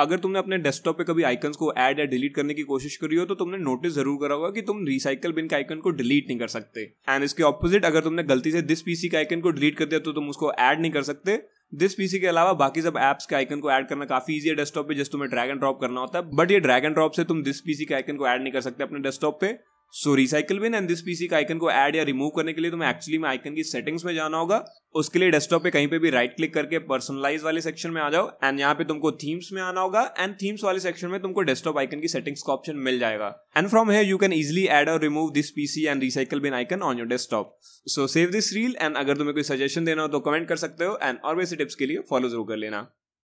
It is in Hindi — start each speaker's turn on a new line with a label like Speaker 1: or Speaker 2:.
Speaker 1: अगर तुमने अपने डेस्कटॉप पे कभी आइकन्स को ऐड या डिलीट करने की कोशिश करी हो तो तुमने नोटिस जरूर करा होगा कि तुम रिसाइकल बिन के आइकन को डिलीट नहीं कर सकते एंड इसके ऑपोजिट अगर तुमने गलती से दिस पीसी के आइकन को डिलीट कर दिया तो तुम उसको ऐड नहीं कर सकते दिस पीसी के अलावा बाकी सब एप्स के आइकन को ऐड करना काफी इजी है डेस्कटॉप पे जस्ट तुम्हें ड्रैग एंड ड्रॉप करना होता है बट ये ड्रैग एंड ड्रॉप से तुम दिस पीसी के आइकन को ऐड नहीं कर सकते अपने डेस्कटॉप पे so recycle bin and this PC का आइकन को ऐड या रिमूव करने के लिए तुम्हें एक्चुअली में आइकन की सेटिंग्स में जाना होगा उसके लिए डेस्कटॉप पे कहीं पे भी राइट क्लिक करके पर्सनलाइज वाले सेक्शन में आ जाओ एंड यहाँ पे तुमको थीम्स में आना होगा एंड थीम्स वाले सेक्शन में तुमको डेस्कटॉप आइकन की सेटिंग्स का ऑप्शन मिल जाएगा and from here you can easily add और remove this PC and recycle bin icon on your desktop so save this reel and अगर तुम्हें कोई सजेशन देना हो तो कमेंट कर सकते हो एंड और वैसे टिप्स के लिए फॉलो जरूर कर लेना